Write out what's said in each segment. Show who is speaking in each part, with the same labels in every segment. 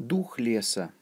Speaker 1: Дух леса.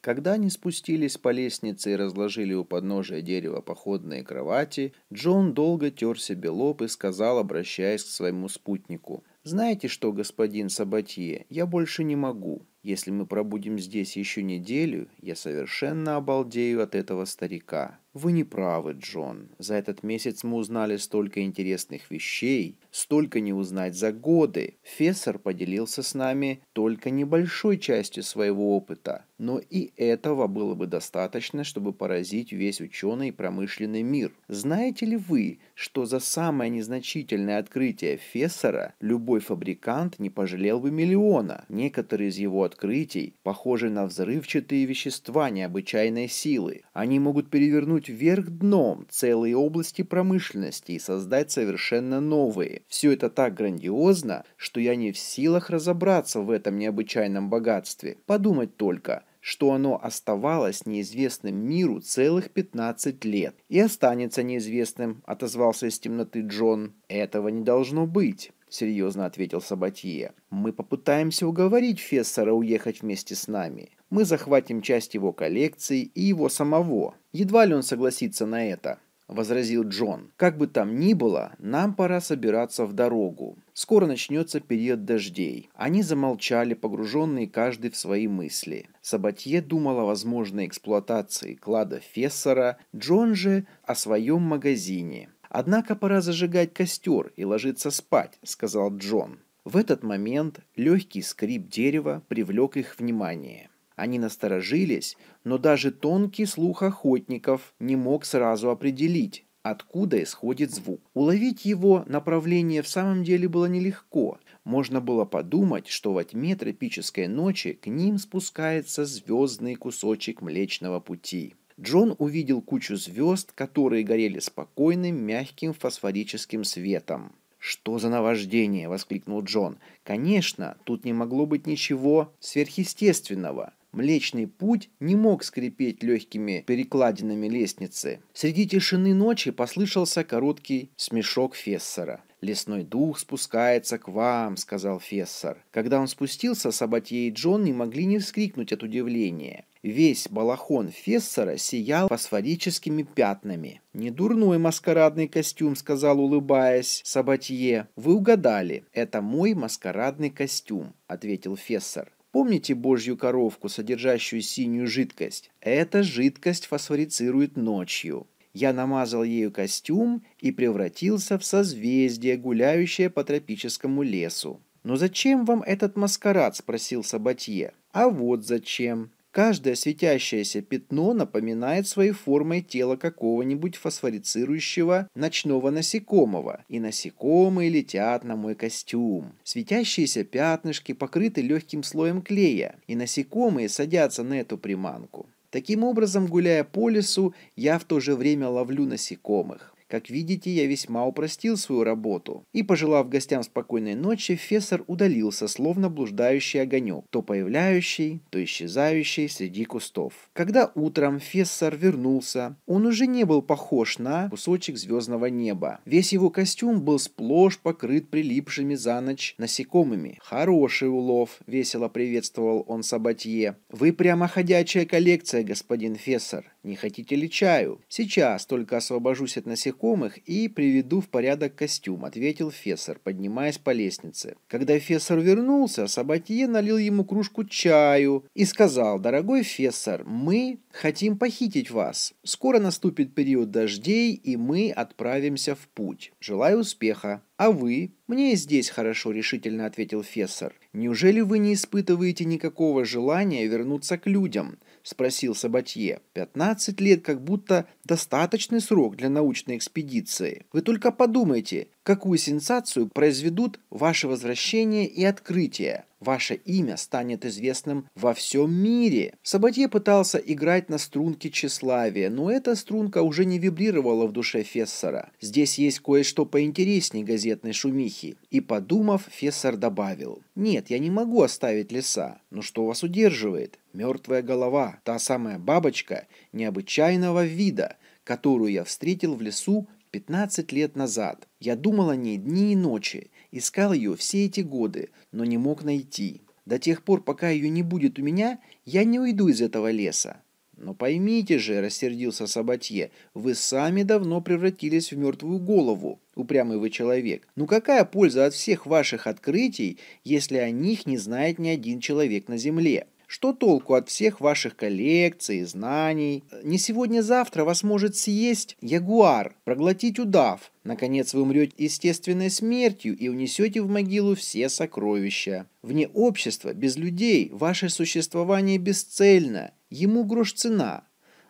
Speaker 1: Когда они спустились по лестнице и разложили у подножия дерева походные кровати, Джон долго тер себе лоб и сказал, обращаясь к своему спутнику. «Знаете что, господин Сабатье, я больше не могу. Если мы пробудем здесь еще неделю, я совершенно обалдею от этого старика. Вы не правы, Джон. За этот месяц мы узнали столько интересных вещей, столько не узнать за годы. Фессор поделился с нами только небольшой частью своего опыта, но и этого было бы достаточно, чтобы поразить весь ученый и промышленный мир. Знаете ли вы, что за самое незначительное открытие Фессора любой фабрикант не пожалел бы миллиона? Некоторые из его открытий похожи на взрывчатые вещества необычайной силы. Они могут перевернуть вверх дном целые области промышленности и создать совершенно новые. Все это так грандиозно, что я не в силах разобраться в этом необычайном богатстве. Подумать только – что оно оставалось неизвестным миру целых 15 лет. «И останется неизвестным», — отозвался из темноты Джон. «Этого не должно быть». — серьезно ответил Сабатье. «Мы попытаемся уговорить Фессора уехать вместе с нами. Мы захватим часть его коллекции и его самого. Едва ли он согласится на это». — возразил Джон. «Как бы там ни было, нам пора собираться в дорогу. Скоро начнется период дождей». Они замолчали, погруженные каждый в свои мысли. Сабатье думал о возможной эксплуатации клада Фессора, Джон же о своем магазине. «Однако пора зажигать костер и ложиться спать», — сказал Джон. В этот момент легкий скрип дерева привлек их внимание. Они насторожились, но даже тонкий слух охотников не мог сразу определить, откуда исходит звук. Уловить его направление в самом деле было нелегко. Можно было подумать, что во тьме тропической ночи к ним спускается звездный кусочек Млечного Пути. Джон увидел кучу звезд, которые горели спокойным, мягким фосфорическим светом. «Что за наваждение?» – воскликнул Джон. «Конечно, тут не могло быть ничего сверхъестественного. Млечный путь не мог скрипеть легкими перекладинами лестницы. Среди тишины ночи послышался короткий смешок Фессера. «Лесной дух спускается к вам», — сказал Фессор. Когда он спустился, Сабатье и Джон не могли не вскрикнуть от удивления. Весь балахон Фессора сиял фосфорическими пятнами. "Недурной маскарадный костюм», — сказал, улыбаясь, Сабатье. «Вы угадали, это мой маскарадный костюм», — ответил Фессор. Помните божью коровку, содержащую синюю жидкость? Эта жидкость фосфорицирует ночью я намазал ею костюм и превратился в созвездие, гуляющее по тропическому лесу. «Но зачем вам этот маскарад?» – спросил Сабатье. «А вот зачем. Каждое светящееся пятно напоминает своей формой тело какого-нибудь фосфорицирующего ночного насекомого, и насекомые летят на мой костюм. Светящиеся пятнышки покрыты легким слоем клея, и насекомые садятся на эту приманку. Таким образом, гуляя по лесу, я в то же время ловлю насекомых. Как видите, я весьма упростил свою работу. И, пожелав гостям спокойной ночи, Фессор удалился, словно блуждающий огонек, то появляющий, то исчезающий среди кустов. Когда утром Фессор вернулся, он уже не был похож на кусочек звездного неба. Весь его костюм был сплошь покрыт прилипшими за ночь насекомыми. «Хороший улов», — весело приветствовал он Сабатье. «Вы прямо ходячая коллекция, господин Фессор. Не хотите ли чаю? Сейчас только освобожусь от насекомых и приведу в порядок костюм, ответил Фессер, поднимаясь по лестнице. Когда Фессер вернулся, Сабатье налил ему кружку чаю и сказал, дорогой Фессер, мы хотим похитить вас. Скоро наступит период дождей, и мы отправимся в путь. Желаю успеха. «А вы?» «Мне здесь хорошо», — решительно ответил Фессер. «Неужели вы не испытываете никакого желания вернуться к людям? — спросил Сабатье. «Пятнадцать лет как будто достаточный срок для научной экспедиции. Вы только подумайте, какую сенсацию произведут ваше возвращение и открытие. Ваше имя станет известным во всем мире. Сабатье пытался играть на струнке тщеславия, но эта струнка уже не вибрировала в душе Фессора. Здесь есть кое-что поинтереснее газетной шумихи. И подумав, Фессор добавил. «Нет, я не могу оставить леса. Но что вас удерживает? Мертвая голова, та самая бабочка необычайного вида, которую я встретил в лесу 15 лет назад. Я думал о ней дни и ночи, искал ее все эти годы, но не мог найти. До тех пор, пока ее не будет у меня, я не уйду из этого леса. Но поймите же, рассердился Сабатье, вы сами давно превратились в мертвую голову, упрямый вы человек. Ну какая польза от всех ваших открытий, если о них не знает ни один человек на земле? Что толку от всех ваших коллекций, знаний? Не сегодня-завтра вас может съесть ягуар, проглотить удав. Наконец вы умрете естественной смертью и унесете в могилу все сокровища. Вне общества, без людей, ваше существование бесцельно. Ему грош цена.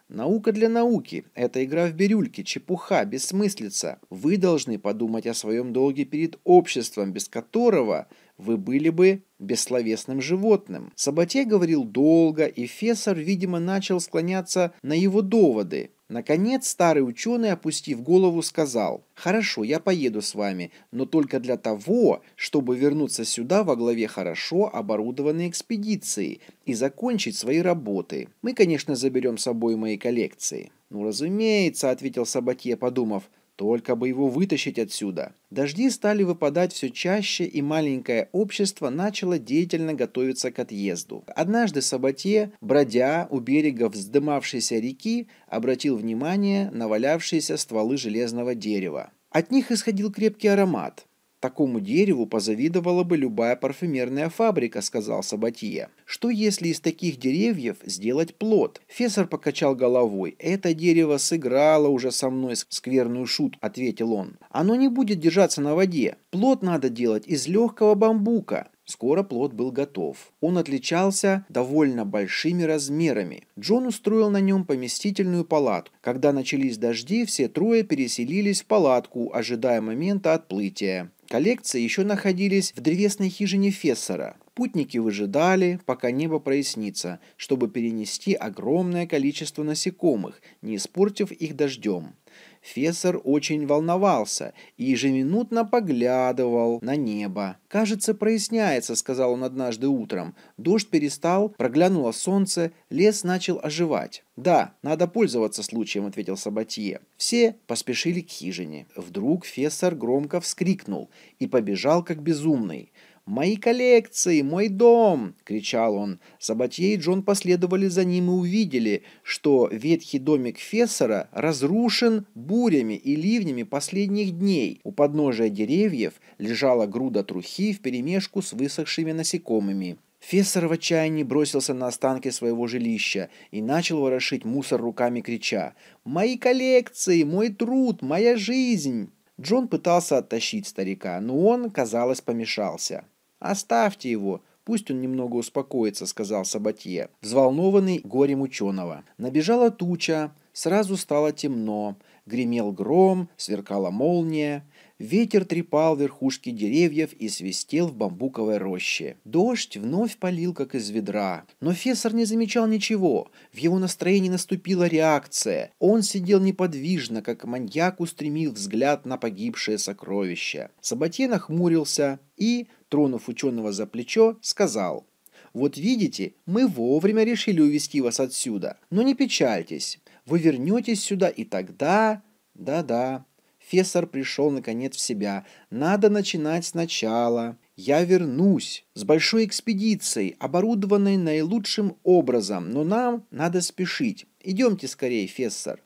Speaker 1: Наука для науки – это игра в бирюльки, чепуха, бессмыслица. Вы должны подумать о своем долге перед обществом, без которого – вы были бы бессловесным животным. Саботе говорил долго, и Фессор, видимо, начал склоняться на его доводы. Наконец, старый ученый, опустив голову, сказал, «Хорошо, я поеду с вами, но только для того, чтобы вернуться сюда во главе хорошо оборудованной экспедиции и закончить свои работы. Мы, конечно, заберем с собой мои коллекции». «Ну, разумеется», — ответил Сабатье, подумав, только бы его вытащить отсюда. Дожди стали выпадать все чаще, и маленькое общество начало деятельно готовиться к отъезду. Однажды Сабатье, бродя у берега вздымавшейся реки, обратил внимание на валявшиеся стволы железного дерева. От них исходил крепкий аромат. Такому дереву позавидовала бы любая парфюмерная фабрика, сказал Сабатье. Что если из таких деревьев сделать плод? Фесор покачал головой. Это дерево сыграло уже со мной скверную шут, ответил он. Оно не будет держаться на воде. Плод надо делать из легкого бамбука. Скоро плод был готов. Он отличался довольно большими размерами. Джон устроил на нем поместительную палатку. Когда начались дожди, все трое переселились в палатку, ожидая момента отплытия. Коллекции еще находились в древесной хижине Фессора. Путники выжидали, пока небо прояснится, чтобы перенести огромное количество насекомых, не испортив их дождем. Фессор очень волновался и ежеминутно поглядывал на небо. «Кажется, проясняется», — сказал он однажды утром. Дождь перестал, проглянуло солнце, лес начал оживать. «Да, надо пользоваться случаем», — ответил Сабатье. Все поспешили к хижине. Вдруг Фессор громко вскрикнул и побежал как безумный. «Мои коллекции! Мой дом!» — кричал он. Сабатье и Джон последовали за ним и увидели, что ветхий домик Фессера разрушен бурями и ливнями последних дней. У подножия деревьев лежала груда трухи вперемешку с высохшими насекомыми. Фессер в отчаянии бросился на останки своего жилища и начал ворошить мусор руками, крича «Мои коллекции! Мой труд! Моя жизнь!» Джон пытался оттащить старика, но он, казалось, помешался. «Оставьте его, пусть он немного успокоится», — сказал Сабатье, взволнованный горем ученого. Набежала туча, сразу стало темно, гремел гром, сверкала молния. Ветер трепал верхушки деревьев и свистел в бамбуковой роще. Дождь вновь полил, как из ведра. Но Фессор не замечал ничего. В его настроении наступила реакция. Он сидел неподвижно, как маньяк устремил взгляд на погибшее сокровище. Саботье нахмурился и, тронув ученого за плечо, сказал – вот видите, мы вовремя решили увести вас отсюда. Но не печальтесь, вы вернетесь сюда, и тогда... Да-да, Фессор пришел наконец в себя. Надо начинать сначала. Я вернусь с большой экспедицией, оборудованной наилучшим образом, но нам надо спешить. Идемте скорее, Фессор.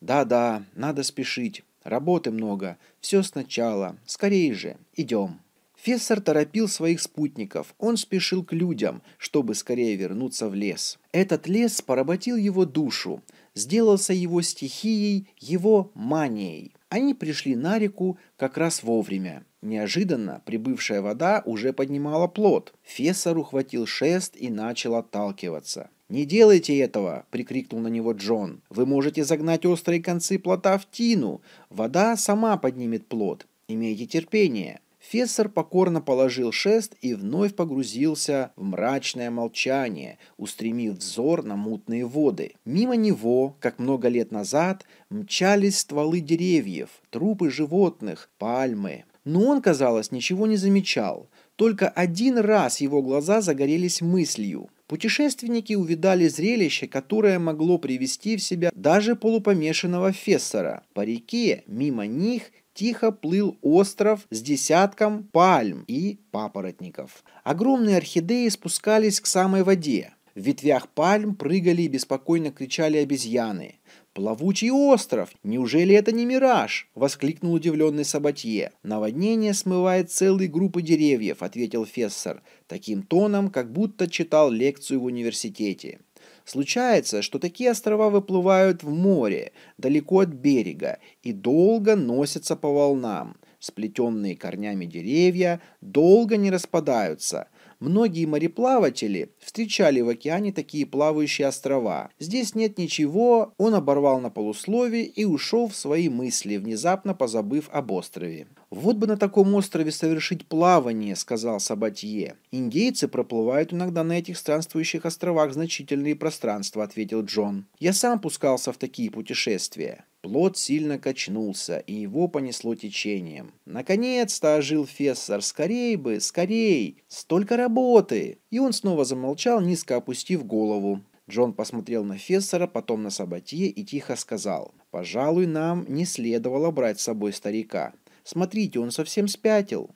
Speaker 1: Да-да, надо спешить. Работы много. Все сначала. Скорее же. Идем. Фессор торопил своих спутников, он спешил к людям, чтобы скорее вернуться в лес. Этот лес поработил его душу, сделался его стихией, его манией. Они пришли на реку как раз вовремя. Неожиданно прибывшая вода уже поднимала плод. Фессор ухватил шест и начал отталкиваться. «Не делайте этого!» – прикрикнул на него Джон. «Вы можете загнать острые концы плота в тину. Вода сама поднимет плод. Имейте терпение!» Фессер покорно положил шест и вновь погрузился в мрачное молчание, устремив взор на мутные воды. Мимо него, как много лет назад, мчались стволы деревьев, трупы животных, пальмы. Но он, казалось, ничего не замечал. Только один раз его глаза загорелись мыслью. Путешественники увидали зрелище, которое могло привести в себя даже полупомешанного Фессера. По реке мимо них – тихо плыл остров с десятком пальм и папоротников. Огромные орхидеи спускались к самой воде. В ветвях пальм прыгали и беспокойно кричали обезьяны. «Плавучий остров! Неужели это не мираж?» – воскликнул удивленный Сабатье. «Наводнение смывает целые группы деревьев», – ответил Фессер, таким тоном, как будто читал лекцию в университете. Случается, что такие острова выплывают в море, далеко от берега, и долго носятся по волнам. Сплетенные корнями деревья долго не распадаются, Многие мореплаватели встречали в океане такие плавающие острова. Здесь нет ничего, он оборвал на полуслове и ушел в свои мысли, внезапно позабыв об острове. «Вот бы на таком острове совершить плавание», — сказал Сабатье. «Индейцы проплывают иногда на этих странствующих островах значительные пространства», — ответил Джон. «Я сам пускался в такие путешествия. Плод сильно качнулся, и его понесло течением. Наконец-то ожил Фессор. Скорей бы, скорей! Столько работы! И он снова замолчал, низко опустив голову. Джон посмотрел на Фессора, потом на Сабатье и тихо сказал. «Пожалуй, нам не следовало брать с собой старика. Смотрите, он совсем спятил».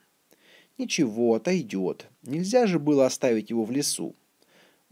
Speaker 1: «Ничего, отойдет. Нельзя же было оставить его в лесу.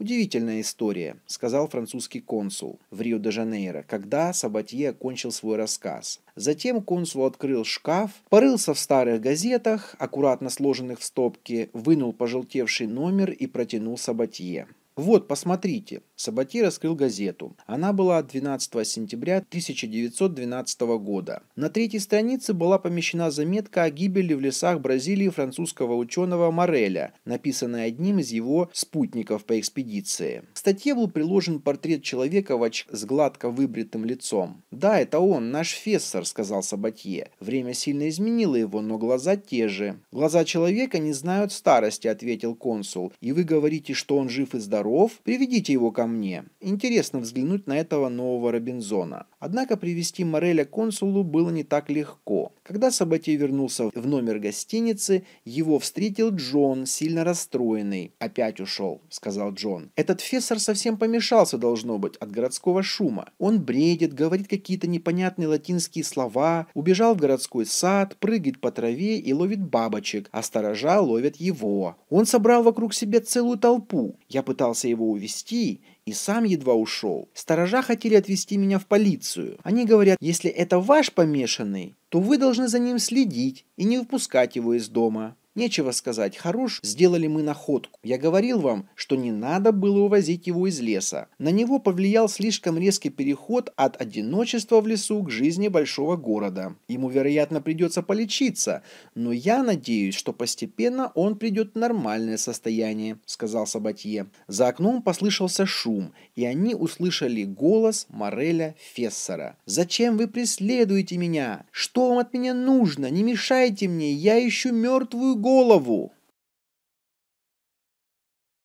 Speaker 1: «Удивительная история», — сказал французский консул в Рио-де-Жанейро, когда Сабатье окончил свой рассказ. Затем консул открыл шкаф, порылся в старых газетах, аккуратно сложенных в стопке, вынул пожелтевший номер и протянул Сабатье. «Вот, посмотрите, Сабати раскрыл газету. Она была от 12 сентября 1912 года. На третьей странице была помещена заметка о гибели в лесах Бразилии французского ученого Мореля, написанная одним из его спутников по экспедиции. В статье был приложен портрет человека в оч... с гладко выбритым лицом. «Да, это он, наш фессор», — сказал Сабатье. Время сильно изменило его, но глаза те же. «Глаза человека не знают старости», — ответил консул. «И вы говорите, что он жив и здоров? Приведите его ко мне. Интересно взглянуть на этого нового Робинзона. Однако привести Мореля к консулу было не так легко. Когда Сабатье вернулся в номер гостиницы, его встретил Джон, сильно расстроенный. «Опять ушел», — сказал Джон. «Этот фессор совсем помешался, должно быть, от городского шума. Он бредит, говорит какие-то непонятные латинские слова, убежал в городской сад, прыгает по траве и ловит бабочек, а сторожа ловят его. Он собрал вокруг себя целую толпу. Я пытался его увести, и сам едва ушел. Сторожа хотели отвезти меня в полицию. Они говорят, если это ваш помешанный, то вы должны за ним следить и не выпускать его из дома. Нечего сказать, хорош, сделали мы находку. Я говорил вам, что не надо было увозить его из леса. На него повлиял слишком резкий переход от одиночества в лесу к жизни большого города. Ему, вероятно, придется полечиться, но я надеюсь, что постепенно он придет в нормальное состояние», — сказал Сабатье. За окном послышался шум, и они услышали голос Мореля Фессера. «Зачем вы преследуете меня? Что вам от меня нужно? Не мешайте мне, я ищу мертвую голову!» голову.